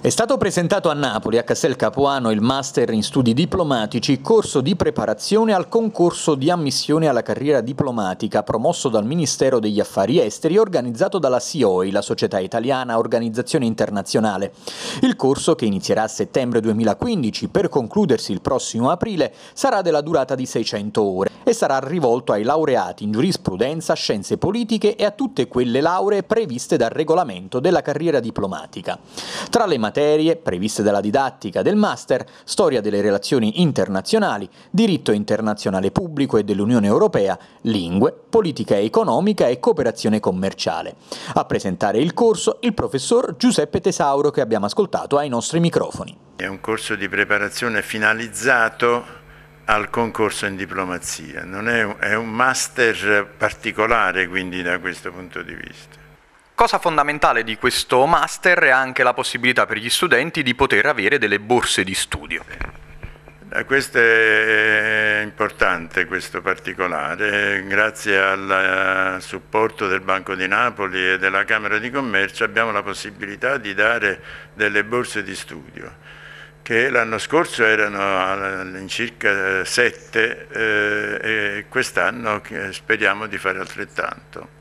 È stato presentato a Napoli, a Castel Capuano, il Master in Studi Diplomatici, corso di preparazione al concorso di ammissione alla carriera diplomatica promosso dal Ministero degli Affari Esteri e organizzato dalla SIOI, la Società Italiana Organizzazione Internazionale. Il corso, che inizierà a settembre 2015 per concludersi il prossimo aprile, sarà della durata di 600 ore e sarà rivolto ai laureati in giurisprudenza, scienze politiche e a tutte quelle lauree previste dal regolamento della carriera diplomatica. Tra le materie previste dalla didattica del master, storia delle relazioni internazionali, diritto internazionale pubblico e dell'Unione Europea, lingue, politica economica e cooperazione commerciale. A presentare il corso il professor Giuseppe Tesauro che abbiamo ascoltato ai nostri microfoni. È un corso di preparazione finalizzato al concorso in diplomazia, è un, è un master particolare quindi da questo punto di vista. Cosa fondamentale di questo master è anche la possibilità per gli studenti di poter avere delle borse di studio. Eh, questo è importante, questo particolare. Grazie al eh, supporto del Banco di Napoli e della Camera di Commercio abbiamo la possibilità di dare delle borse di studio che l'anno scorso erano all'incirca 7 eh, eh, e quest'anno speriamo di fare altrettanto.